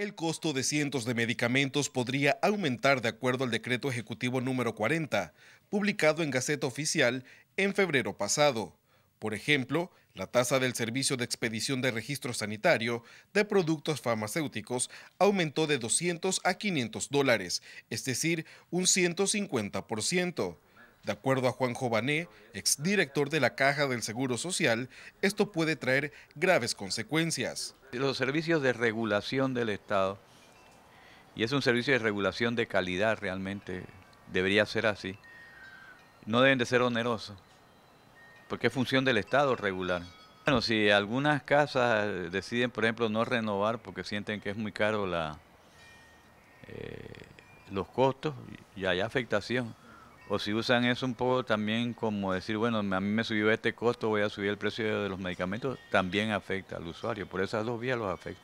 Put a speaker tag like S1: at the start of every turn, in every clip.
S1: El costo de cientos de medicamentos podría aumentar de acuerdo al decreto ejecutivo número 40, publicado en Gaceta Oficial en febrero pasado. Por ejemplo, la tasa del Servicio de Expedición de Registro Sanitario de Productos Farmacéuticos aumentó de 200 a 500 dólares, es decir, un 150%. De acuerdo a Juan Jované, exdirector de la Caja del Seguro Social, esto puede traer graves consecuencias.
S2: Los servicios de regulación del Estado, y es un servicio de regulación de calidad realmente, debería ser así, no deben de ser onerosos, porque es función del Estado regular. Bueno, si algunas casas deciden, por ejemplo, no renovar porque sienten que es muy caro la, eh, los costos, y hay afectación o si usan eso un poco también como decir, bueno, a mí me subió este costo, voy a subir el precio de los medicamentos, también afecta al usuario, por esas dos vías los afecta.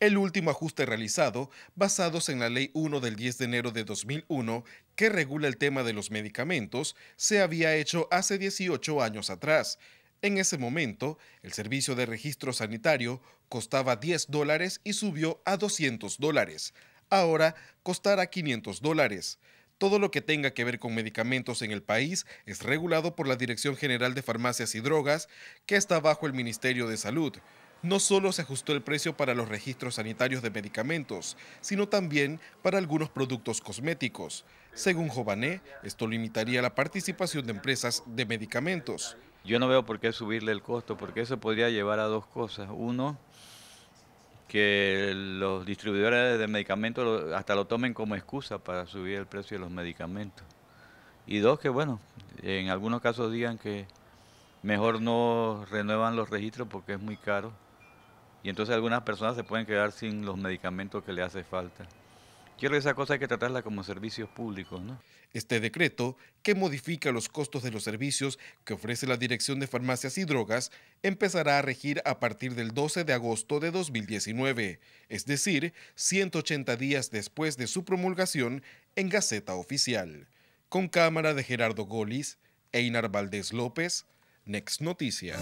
S1: El último ajuste realizado, basados en la Ley 1 del 10 de enero de 2001, que regula el tema de los medicamentos, se había hecho hace 18 años atrás. En ese momento, el servicio de registro sanitario costaba 10 dólares y subió a 200 dólares. Ahora costará 500 dólares. Todo lo que tenga que ver con medicamentos en el país es regulado por la Dirección General de Farmacias y Drogas, que está bajo el Ministerio de Salud. No solo se ajustó el precio para los registros sanitarios de medicamentos, sino también para algunos productos cosméticos. Según Jované, esto limitaría la participación de empresas de medicamentos. Yo no veo por qué subirle el
S2: costo, porque eso podría llevar a dos cosas. Uno, que los distribuidores de medicamentos hasta lo tomen como excusa para subir el precio de los medicamentos. Y dos, que bueno, en algunos casos digan que mejor no renuevan los registros porque es muy caro. Y entonces algunas personas se pueden quedar sin los medicamentos que le hace falta. Quiero esa cosa hay que tratarla como servicios públicos, Este
S1: decreto, que modifica los costos de los servicios que ofrece la Dirección de Farmacias y Drogas, empezará a regir a partir del 12 de agosto de 2019, es decir, 180 días después de su promulgación en Gaceta Oficial. Con cámara de Gerardo Golis, Einar Valdés López, Next Noticias.